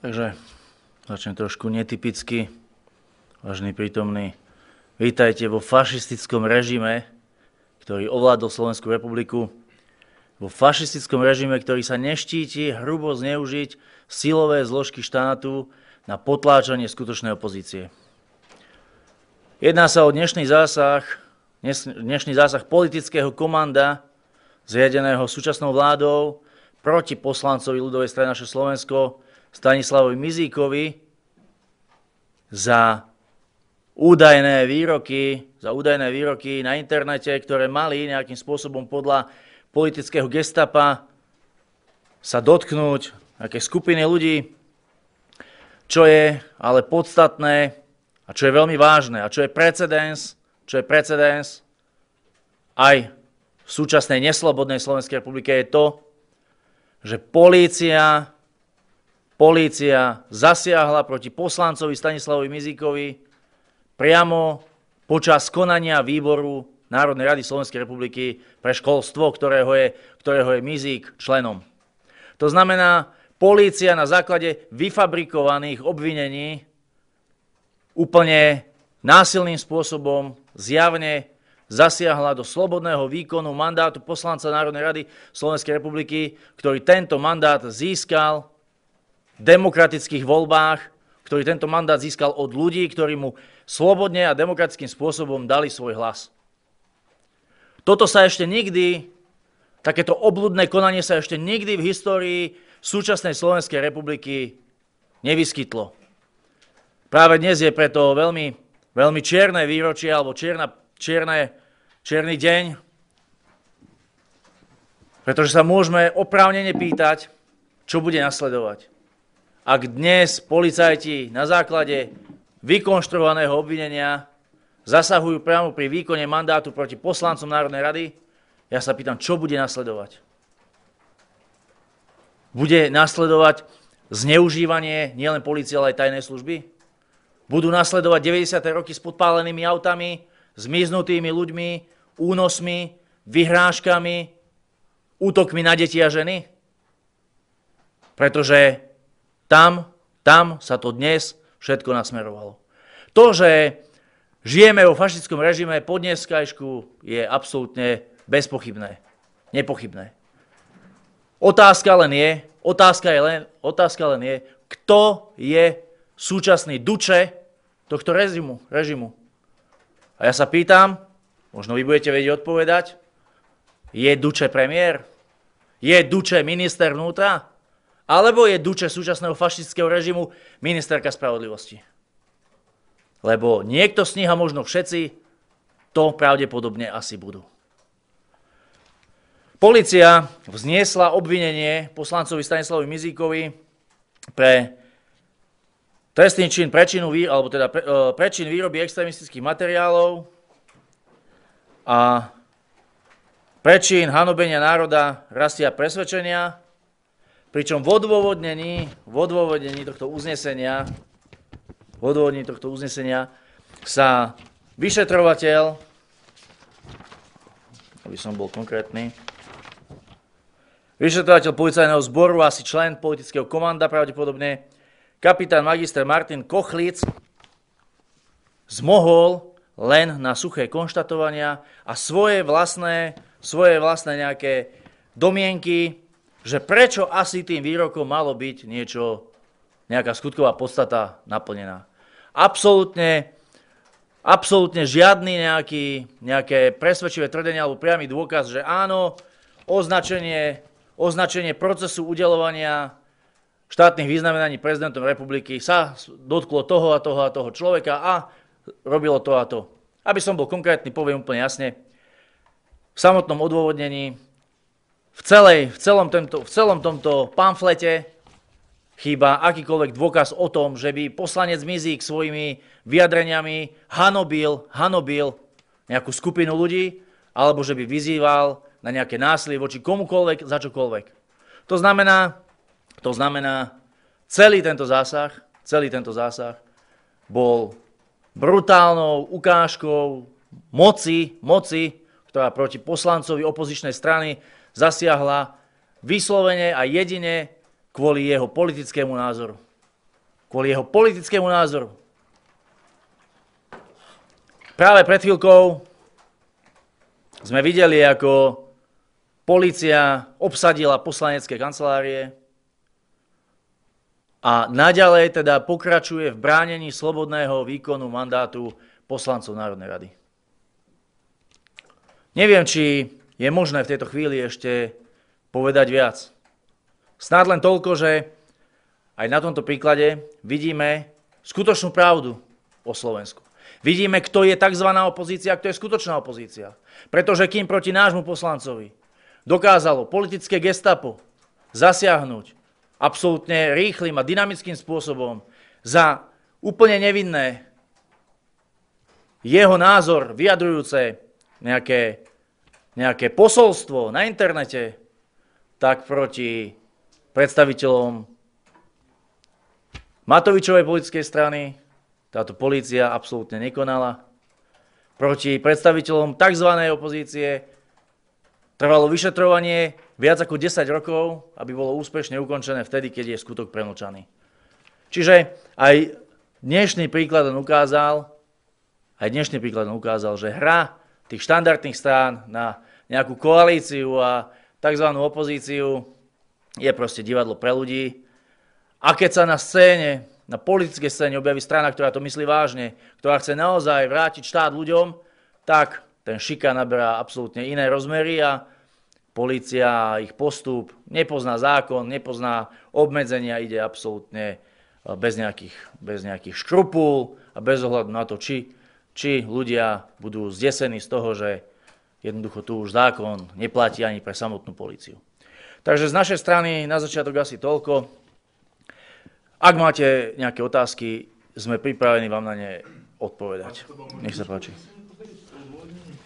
Takže začnem trošku netypicky. Vážny prítomný, vítajte vo fašistickom režime, ktorý ovládol Slovenskú republiku. Vo fašistickom režime, ktorý sa neštíti hrubo zneužiť silové zložky štátu na potláčanie skutočnej opozície. Jedná sa o dnešný zásah, dnešný zásah politického komanda zriadeného súčasnou vládou proti poslancovi ľudovej strany naše Slovensko, Stanislavovi Mizíkovi za údajné výroky, za údajné výroky na internete, ktoré mali nejakým spôsobom podľa politického gestapa sa dotknúť aké skupiny ľudí, čo je ale podstatné a čo je veľmi vážne a čo je precedens, čo je precedens aj v súčasnej neslobodnej Slovenskej republike je to, že polícia Polícia zasiahla proti poslancovi Stanislavovi Mizíkovi priamo počas konania výboru Národnej rady Slovenskej republiky pre školstvo, ktorého je, ktorého je Mizík členom. To znamená, polícia na základe vyfabrikovaných obvinení úplne násilným spôsobom zjavne zasiahla do slobodného výkonu mandátu poslanca Národnej rady Slovenskej republiky, ktorý tento mandát získal demokratických voľbách, ktorý tento mandát získal od ľudí, ktorí mu slobodne a demokratickým spôsobom dali svoj hlas. Toto sa ešte nikdy, takéto obludné konanie sa ešte nikdy v histórii súčasnej Slovenskej republiky nevyskytlo. Práve dnes je preto veľmi, veľmi čierne výročie alebo čierna, čierne, čierny deň, pretože sa môžeme oprávnene pýtať, čo bude nasledovať ak dnes policajti na základe vykonštruovaného obvinenia zasahujú priamo pri výkone mandátu proti poslancom Národnej rady, ja sa pýtam, čo bude nasledovať? Bude nasledovať zneužívanie nielen policie, ale aj tajnej služby? Budú nasledovať 90. roky s podpálenými autami, zmiznutými ľuďmi, únosmi, vyhrážkami, útokmi na deti a ženy? Pretože tam, tam sa to dnes všetko nasmerovalo. To, že žijeme vo fašistickom režime po dneskajšku, je absolútne bezpochybné. Nepochybné. Otázka len je, otázka, je len, otázka len je, kto je súčasný duče tohto režimu. režimu. A ja sa pýtam, možno vy budete vedieť odpovedať, je duče premiér? Je duče minister vnútra? Alebo je Duče súčasného fašistického režimu ministerka spravodlivosti? Lebo niekto z nich a možno všetci to pravdepodobne asi budú. Polícia vzniesla obvinenie poslancovi Stanislavovi Mizíkovi pre trestný čin prečinu, alebo teda pre, e, prečin výroby extremistických materiálov a prečin hanobenia národa, rastia presvedčenia Pričom v odôvodnení, v odôvodnení tohto uznesenia, v odôvodnení tohto uznesenia sa vyšetrovateľ, aby som bol konkrétny, vyšetrovateľ policajného zboru, asi člen politického komanda pravdepodobne, kapitán magister Martin Kochlic zmohol len na suché konštatovania a svoje vlastné, svoje vlastné nejaké domienky, že prečo asi tým výrokom malo byť niečo, nejaká skutková podstata naplnená. Absolutne, absolútne žiadny nejaký, nejaké presvedčivé tvrdenie alebo priamy dôkaz, že áno, označenie, označenie procesu udelovania štátnych vyznamenaní prezidentom republiky sa dotklo toho a toho a toho človeka a robilo to a to. Aby som bol konkrétny, poviem úplne jasne, v samotnom odôvodnení v, celej, v, celom tomto, v celom tomto pamflete chýba akýkoľvek dôkaz o tom, že by poslanec Mizík svojimi vyjadreniami hanobil, hanobil nejakú skupinu ľudí, alebo že by vyzýval na nejaké násilie voči komukoľvek, za čokoľvek. To znamená, to znamená, celý tento zásah, celý tento zásah bol brutálnou ukážkou moci, moci, ktorá proti poslancovi opozičnej strany zasiahla vyslovene a jedine kvôli jeho politickému názoru. Kvôli jeho politickému názoru. Práve pred chvíľkou sme videli, ako policia obsadila poslanecké kancelárie a naďalej teda pokračuje v bránení slobodného výkonu mandátu poslancov Národnej rady. Neviem, či je možné v tejto chvíli ešte povedať viac. Snáď len toľko, že aj na tomto príklade vidíme skutočnú pravdu o Slovensku. Vidíme, kto je tzv. opozícia, kto je skutočná opozícia. Pretože kým proti nášmu poslancovi dokázalo politické gestapo zasiahnuť absolútne rýchlým a dynamickým spôsobom za úplne nevinné jeho názor vyjadrujúce nejaké nejaké posolstvo na internete, tak proti predstaviteľom Matovičovej politickej strany táto polícia absolútne nekonala. Proti predstaviteľom tzv. opozície trvalo vyšetrovanie viac ako 10 rokov, aby bolo úspešne ukončené vtedy, keď je skutok premlčaný. Čiže aj dnešný príklad ukázal, aj dnešný príklad ukázal, že hra tých štandardných strán na nejakú koalíciu a tzv. opozíciu, je proste divadlo pre ľudí. A keď sa na scéne, na politickej scéne objaví strana, ktorá to myslí vážne, ktorá chce naozaj vrátiť štát ľuďom, tak ten šika naberá absolútne iné rozmery a policia, ich postup nepozná zákon, nepozná obmedzenia, ide absolútne e, bez nejakých, bez nejakých škrupul a bez ohľadu na to, či, či ľudia budú zdesení z toho, že Jednoducho tu už zákon neplatí ani pre samotnú políciu. Takže z našej strany na začiatok asi toľko. Ak máte nejaké otázky, sme pripravení vám na ne odpovedať. Nech sa páči.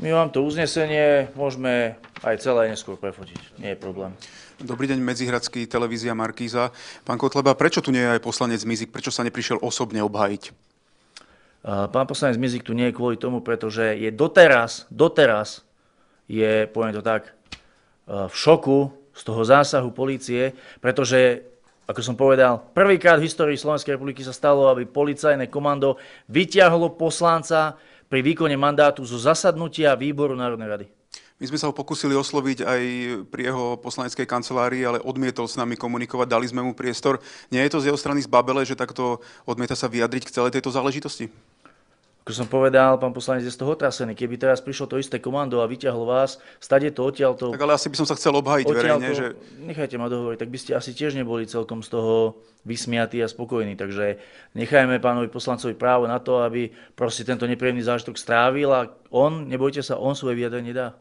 My vám to uznesenie môžeme aj celé neskôr prefotiť. Nie je problém. Dobrý deň, Medzihradský, televízia Markíza. Pán Kotleba, prečo tu nie je aj poslanec Mizik? Prečo sa neprišiel osobne obhájiť? Pán poslanec Mizik tu nie je kvôli tomu, pretože je doteraz, doteraz je, poviem to tak, eh, v šoku z toho zásahu polície, pretože, ako som povedal, prvýkrát v histórii Slovenskej republiky sa stalo, aby policajné komando vyťahlo poslanca pri výkone mandátu zo zasadnutia výboru Národnej rady. My sme sa ho pokúsili osloviť aj pri jeho poslaneckej kancelárii, ale odmietol s nami komunikovať, dali sme mu priestor. Nie je to z jeho strany zbabele, že takto odmieta sa vyjadriť k celej tejto záležitosti? Ako som povedal, pán poslanec je z toho otrasený. Keby teraz prišlo to isté komando a vyťahlo vás, stade to odtiaľ to... Tak ale asi by som sa chcel obhajiť verejne, to, že... Nechajte ma dohovoriť, tak by ste asi tiež neboli celkom z toho vysmiatí a spokojní. Takže nechajme pánovi poslancovi právo na to, aby proste tento nepríjemný zážitok strávil a on, nebojte sa, on svoje vyjadrenie dá.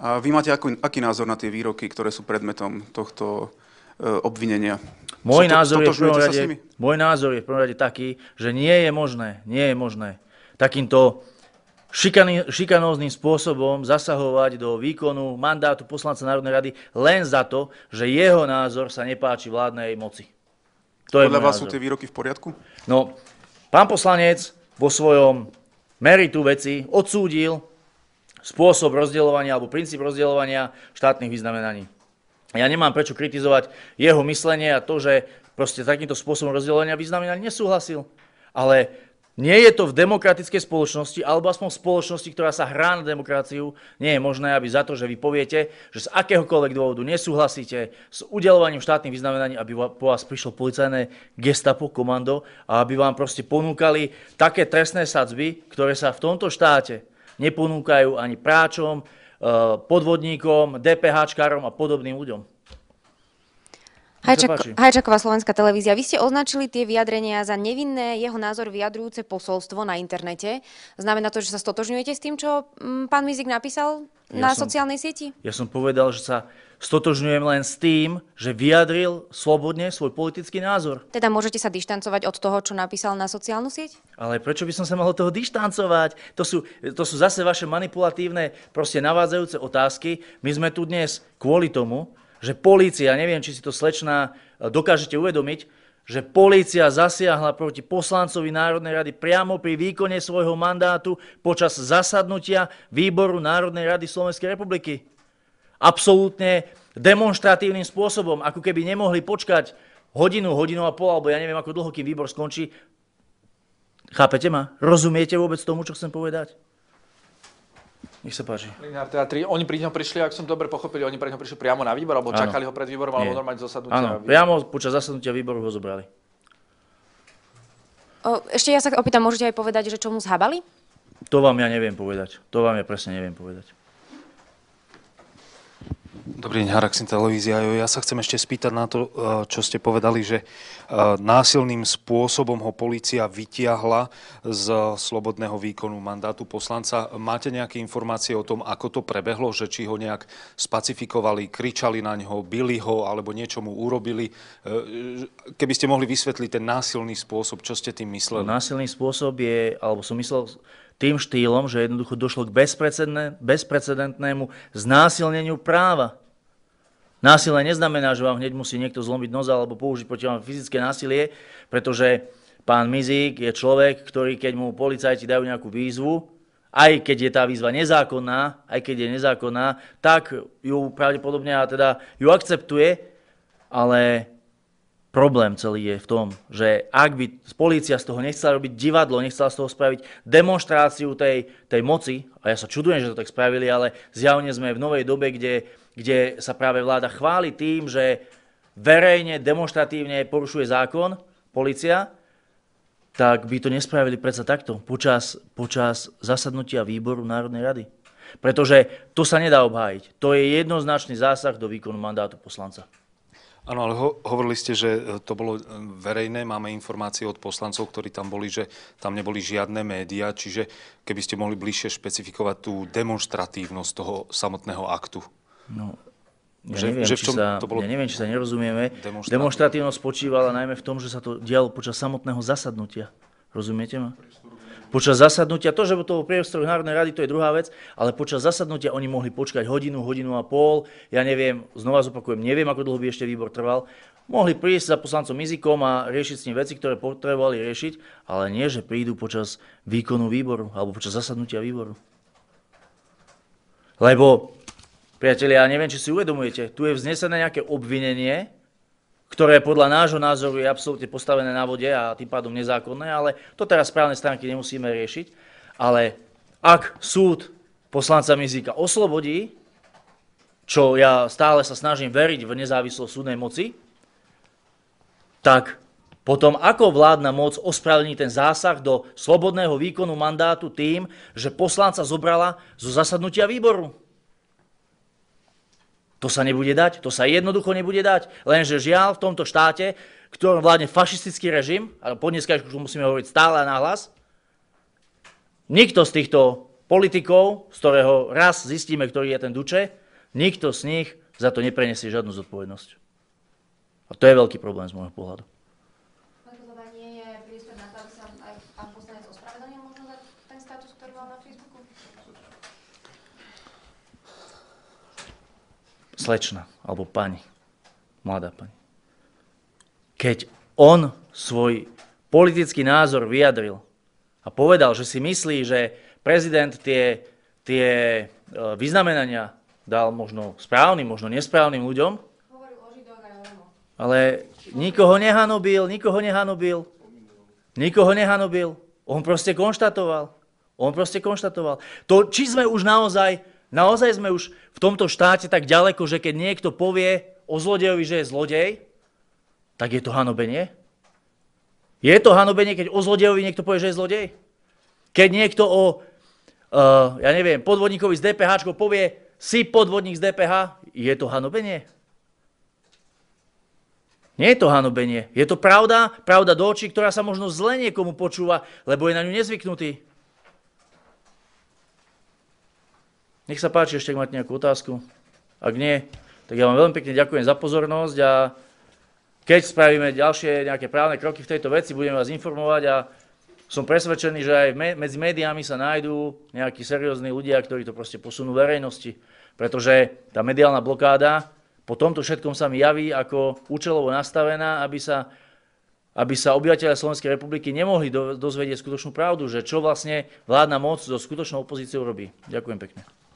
A vy máte aký, aký názor na tie výroky, ktoré sú predmetom tohto e, obvinenia. Môj, to, názor je rade, môj názor je v prvom rade taký, že nie je možné, nie je možné takýmto šikanóznym spôsobom zasahovať do výkonu mandátu poslanca Národnej rady len za to, že jeho názor sa nepáči vládnej moci. To Podľa vás názor. sú tie výroky v poriadku? No, pán poslanec vo svojom meritu veci odsúdil spôsob rozdeľovania alebo princíp rozdeľovania štátnych vyznamenaní. Ja nemám prečo kritizovať jeho myslenie a to, že proste takýmto spôsobom rozdeľovania vyznamenaní nesúhlasil. Ale nie je to v demokratickej spoločnosti, alebo aspoň v spoločnosti, ktorá sa hrá na demokraciu, nie je možné, aby za to, že vy poviete, že z akéhokoľvek dôvodu nesúhlasíte s udelovaním štátnych vyznamenaní, aby po vás prišlo policajné gestapo, komando a aby vám proste ponúkali také trestné sadzby, ktoré sa v tomto štáte neponúkajú ani práčom, eh, podvodníkom, DPH-čkárom a podobným ľuďom. Hajčaková slovenská televízia, vy ste označili tie vyjadrenia za nevinné, jeho názor vyjadrujúce posolstvo na internete. Znamená to, že sa stotožňujete s tým, čo mm, pán Mizik napísal na som, sociálnej sieti? Ja som povedal, že sa stotožňujem len s tým, že vyjadril slobodne svoj politický názor. Teda môžete sa dištancovať od toho, čo napísal na sociálnu sieť? Ale prečo by som sa mal od toho dištancovať? To sú, to sú zase vaše manipulatívne, proste navádzajúce otázky. My sme tu dnes kvôli tomu, že polícia, neviem, či si to slečná e, dokážete uvedomiť, že polícia zasiahla proti poslancovi Národnej rady priamo pri výkone svojho mandátu počas zasadnutia výboru Národnej rady Slovenskej republiky. Absolútne demonstratívnym spôsobom, ako keby nemohli počkať hodinu, hodinu a pol, alebo ja neviem, ako dlho, kým výbor skončí. Chápete ma? Rozumiete vôbec tomu, čo chcem povedať? Nech sa páči. Linár teatri, oni pri ňom prišli, ak som dobre pochopil, oni pri ňom prišli priamo na výbor, alebo ano. čakali ho pred výborom, alebo normálne zasadnutia? Áno, priamo počas zasadnutia výboru ho zobrali. O, ešte ja sa opýtam, môžete aj povedať, že čo mu zhabali? To vám ja neviem povedať. To vám ja presne neviem povedať. Dobrý deň, Haraxin televízia. Ja sa chcem ešte spýtať na to, eh, čo ste povedali, že eh, násilným spôsobom ho policia vytiahla z slobodného výkonu mandátu poslanca. Máte nejaké informácie o tom, ako to prebehlo, že či ho nejak spacifikovali, kričali na ňo, byli ho alebo niečo mu urobili? Eh, keby ste mohli vysvetliť ten násilný spôsob, čo ste tým mysleli? Násilný spôsob je, alebo som myslel, tým štýlom, že jednoducho došlo k bezprecedentnému znásilneniu práva. Násilie neznamená, že vám hneď musí niekto zlomiť noza alebo použiť proti vám fyzické násilie, pretože pán Mizík je človek, ktorý keď mu policajti dajú nejakú výzvu, aj keď je tá výzva nezákonná, aj keď je nezákonná, tak ju pravdepodobne a teda ju akceptuje, ale problém celý je v tom, že ak by policia z toho nechcela robiť divadlo, nechcela z toho spraviť demonstráciu tej, tej moci, a ja sa čudujem, že to tak spravili, ale zjavne sme v novej dobe, kde, kde sa práve vláda chváli tým, že verejne, demonstratívne porušuje zákon policia, tak by to nespravili predsa takto počas, počas zasadnutia výboru Národnej rady. Pretože to sa nedá obhájiť. To je jednoznačný zásah do výkonu mandátu poslanca. Áno, ale ho, hovorili ste, že e, to bolo e, verejné, máme informácie od poslancov, ktorí tam boli, že tam neboli žiadne médiá, čiže keby ste mohli bližšie špecifikovať tú demonstratívnosť toho samotného aktu. No, ja že, neviem, že v čom sa, to bolo... ja neviem, či sa nerozumieme. Demonstratívnosť spočívala najmä v tom, že sa to dialo počas samotného zasadnutia. Rozumiete ma? Počas zasadnutia, to, že to bol priestor Národnej rady, to je druhá vec, ale počas zasadnutia oni mohli počkať hodinu, hodinu a pol, ja neviem, znova zopakujem, neviem, ako dlho by ešte výbor trval, mohli prísť za poslancom Mizikom a riešiť s ním veci, ktoré potrebovali riešiť, ale nie, že prídu počas výkonu výboru alebo počas zasadnutia výboru. Lebo, priatelia, ja neviem, či si uvedomujete, tu je vznesené nejaké obvinenie, ktoré podľa nášho názoru je absolútne postavené na vode a tým pádom nezákonné, ale to teraz správne stránky nemusíme riešiť. Ale ak súd poslanca Mizíka oslobodí, čo ja stále sa snažím veriť v nezávislosť súdnej moci, tak potom ako vládna moc ospravedlní ten zásah do slobodného výkonu mandátu tým, že poslanca zobrala zo zasadnutia výboru? To sa nebude dať, to sa jednoducho nebude dať. Lenže žiaľ v tomto štáte, ktorom vládne fašistický režim, a po dneska už musíme hovoriť stále a nahlas, nikto z týchto politikov, z ktorého raz zistíme, ktorý je ten Duče, nikto z nich za to neprenesie žiadnu zodpovednosť. A to je veľký problém z môjho pohľadu. slečna alebo pani, mladá pani. Keď on svoj politický názor vyjadril a povedal, že si myslí, že prezident tie, tie e, vyznamenania dal možno správnym, možno nesprávnym ľuďom, ale nikoho nehanobil, nikoho nehanobil, nikoho nehanobil. On proste konštatoval. On proste konštatoval. To, či sme už naozaj Naozaj sme už v tomto štáte tak ďaleko, že keď niekto povie o zlodejovi, že je zlodej, tak je to hanobenie? Je to hanobenie, keď o zlodejovi niekto povie, že je zlodej? Keď niekto o, uh, ja neviem, podvodníkovi z DPH povie, si podvodník z DPH, je to hanobenie? Nie je to hanobenie. Je to pravda, pravda do očí, ktorá sa možno zle niekomu počúva, lebo je na ňu nezvyknutý. Nech sa páči, ešte ak máte nejakú otázku. Ak nie, tak ja vám veľmi pekne ďakujem za pozornosť a keď spravíme ďalšie nejaké právne kroky v tejto veci, budeme vás informovať a som presvedčený, že aj medzi médiami sa nájdú nejakí seriózni ľudia, ktorí to proste posunú verejnosti. Pretože tá mediálna blokáda po tomto všetkom sa mi javí ako účelovo nastavená, aby sa, aby sa obyvateľia Slovenskej republiky nemohli dozvedieť skutočnú pravdu, že čo vlastne vládna moc so skutočnou opozíciou robí. Ďakujem pekne.